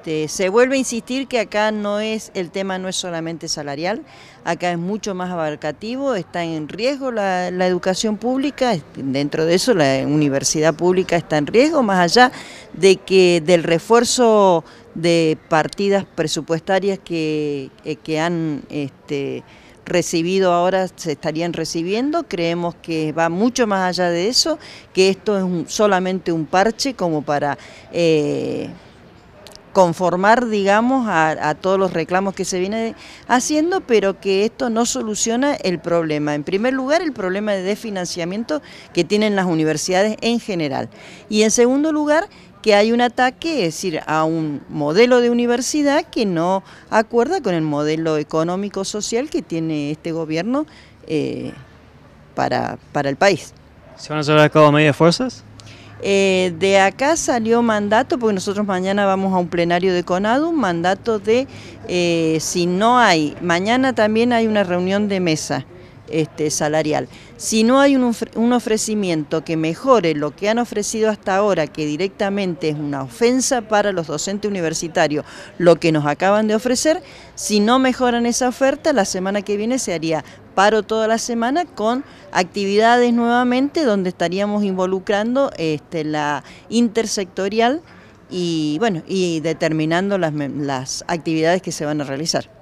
Este, se vuelve a insistir que acá no es, el tema no es solamente salarial, acá es mucho más abarcativo, está en riesgo la, educación pública, dentro de eso la universidad pública está en riesgo, más allá de que del refuerzo de partidas presupuestarias que, eh, que han este, recibido ahora se estarían recibiendo. Creemos que va mucho más allá de eso, que esto es solamente un parche como para... Eh, conformar, digamos, a, todos los reclamos que se viene haciendo, pero que esto no soluciona el problema. En primer lugar, el problema de desfinanciamiento que tienen las universidades en general. Y en segundo lugar, que hay un ataque, es decir, a un modelo de universidad que no acuerda con el modelo económico-social que tiene este gobierno eh, para, para el país. ¿Se van a a cabo fuerzas? Eh, de acá salió mandato, porque nosotros mañana vamos a un plenario de CONADU, un mandato de eh, si no hay, mañana también hay una reunión de mesa este, salarial. Si no hay un, ofrecimiento que mejore lo que han ofrecido hasta ahora, que directamente es una ofensa para los docentes universitarios, lo que nos acaban de ofrecer, si no mejoran esa oferta, la semana que viene se haría paro toda la semana con actividades nuevamente donde estaríamos involucrando este, la intersectorial y bueno y determinando las actividades que se van a realizar.